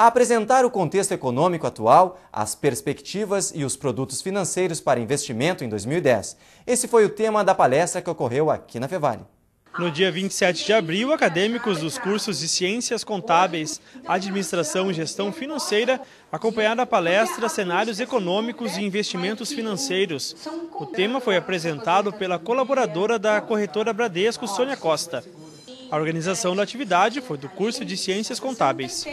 a apresentar o contexto econômico atual, as perspectivas e os produtos financeiros para investimento em 2010. Esse foi o tema da palestra que ocorreu aqui na Fevale. No dia 27 de abril, acadêmicos dos cursos de Ciências Contábeis, Administração e Gestão Financeira acompanharam a palestra Cenários Econômicos e Investimentos Financeiros. O tema foi apresentado pela colaboradora da corretora Bradesco, Sônia Costa. A organização da atividade foi do curso de Ciências Contábeis.